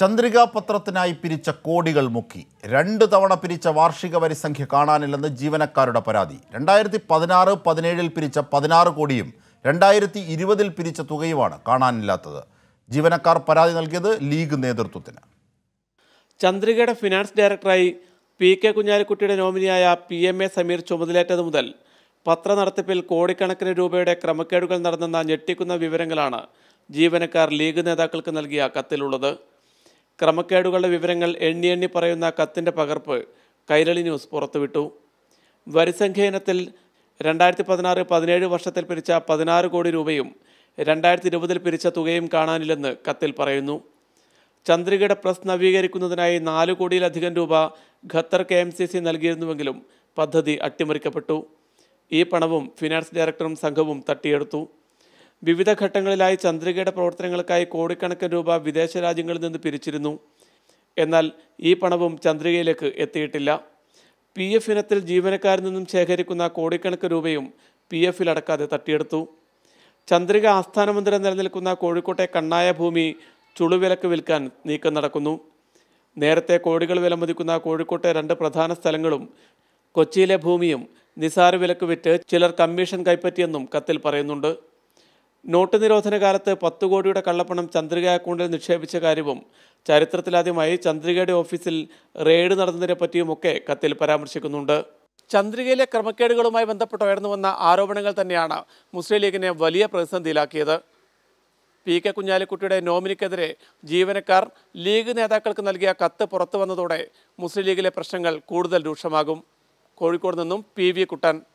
ചന്ദ്രികാ പത്രത്തിനായി പിരിച്ച കോടികൾ മുക്കി രണ്ട് തവണ പിരിച്ച വാർഷിക വരിസംഖ്യ കാണാനില്ലെന്ന് ജീവനക്കാരുടെ പരാതി രണ്ടായിരത്തി പതിനാറ് പതിനേഴിൽ പിരിച്ച പതിനാറ് കോടിയും രണ്ടായിരത്തി ഇരുപതിൽ പിരിച്ച തുകയുമാണ് കാണാനില്ലാത്തത് ജീവനക്കാർ പരാതി നൽകിയത് ലീഗ് നേതൃത്വത്തിന് ചന്ദ്രികയുടെ ഫിനാൻസ് ഡയറക്ടറായി പി കെ കുഞ്ഞാലിക്കുട്ടിയുടെ നോമിനിയായ പി എം എ സമീർ ചുമതലയേറ്റത് മുതൽ പത്ര നടത്തിപ്പിൽ കോടിക്കണക്കിന് രൂപയുടെ ക്രമക്കേടുകൾ നടന്നെന്ന ഞെട്ടിക്കുന്ന വിവരങ്ങളാണ് ജീവനക്കാർ ലീഗ് നേതാക്കൾക്ക് നൽകിയ കത്തിലുള്ളത് ക്രമക്കേടുകളുടെ വിവരങ്ങൾ എണ്ണി എണ്ണി പറയുന്ന കത്തിൻ്റെ പകർപ്പ് കൈരളി ന്യൂസ് പുറത്തുവിട്ടു വരിസംഖ്യനത്തിൽ രണ്ടായിരത്തി പതിനാറ് പതിനേഴ് വർഷത്തിൽ പിരിച്ച പതിനാറ് കോടി രൂപയും രണ്ടായിരത്തി ഇരുപതിൽ പിരിച്ച തുകയും കാണാനില്ലെന്ന് കത്തിൽ പറയുന്നു ചന്ദ്രികയുടെ പ്രസ് നവീകരിക്കുന്നതിനായി നാല് കോടിയിലധികം രൂപ Qatar K M C C നൽകിയിരുന്നുവെങ്കിലും പദ്ധതി അട്ടിമറിക്കപ്പെട്ടു ഈ പണവും ഫിനാൻസ് ഡയറക്ടറും സംഘവും തട്ടിയെടുത്തു വിവിധ ഘട്ടങ്ങളിലായി ചന്ദ്രികയുടെ പ്രവർത്തനങ്ങൾക്കായി കോടിക്കണക്കിന് രൂപ വിദേശ രാജ്യങ്ങളിൽ നിന്ന് പിരിച്ചിരുന്നു എന്നാൽ ഈ പണവും ചന്ദ്രികയിലേക്ക് എത്തിയിട്ടില്ല പി എഫ് ഇനത്തിൽ ജീവനക്കാരിൽ നിന്നും ശേഖരിക്കുന്ന കോടിക്കണക്ക് രൂപയും പി എഫിൽ അടക്കാതെ തട്ടിയെടുത്തു ചന്ദ്രിക ആസ്ഥാനമന്ദിരം നിലനിൽക്കുന്ന കോഴിക്കോട്ടെ കണ്ണായ ഭൂമി ചുളുവിലക്ക് വിൽക്കാൻ നീക്കം നടക്കുന്നു നേരത്തെ കോടികൾ വിലമതിക്കുന്ന കോഴിക്കോട്ടെ രണ്ട് പ്രധാന സ്ഥലങ്ങളും കൊച്ചിയിലെ ഭൂമിയും നിസാര വിലക്ക് വിറ്റ് ചിലർ കമ്മീഷൻ കൈപ്പറ്റിയെന്നും കത്തിൽ പറയുന്നുണ്ട് നോട്ട് നിരോധന കാലത്ത് പത്ത് കോടിയുടെ കള്ളപ്പണം ചന്ദ്രിക അക്കൗണ്ടിൽ നിക്ഷേപിച്ച കാര്യവും ചരിത്രത്തിലാദ്യമായി ചന്ദ്രികയുടെ ഓഫീസിൽ റെയ്ഡ് നടന്നതിനെ പറ്റിയുമൊക്കെ കത്തിൽ പരാമർശിക്കുന്നുണ്ട് ചന്ദ്രികയിലെ ക്രമക്കേടുകളുമായി ബന്ധപ്പെട്ട് വന്ന ആരോപണങ്ങൾ തന്നെയാണ് മുസ്ലിം ലീഗിനെ വലിയ പ്രതിസന്ധിയിലാക്കിയത് പി കെ കുഞ്ഞാലിക്കുട്ടിയുടെ നോമിനിക്കെതിരെ ജീവനക്കാർ ലീഗ് നേതാക്കൾക്ക് നൽകിയ കത്ത് പുറത്തു വന്നതോടെ മുസ്ലിം ലീഗിലെ പ്രശ്നങ്ങൾ കൂടുതൽ രൂക്ഷമാകും കോഴിക്കോട് നിന്നും പി വി കുട്ടൻ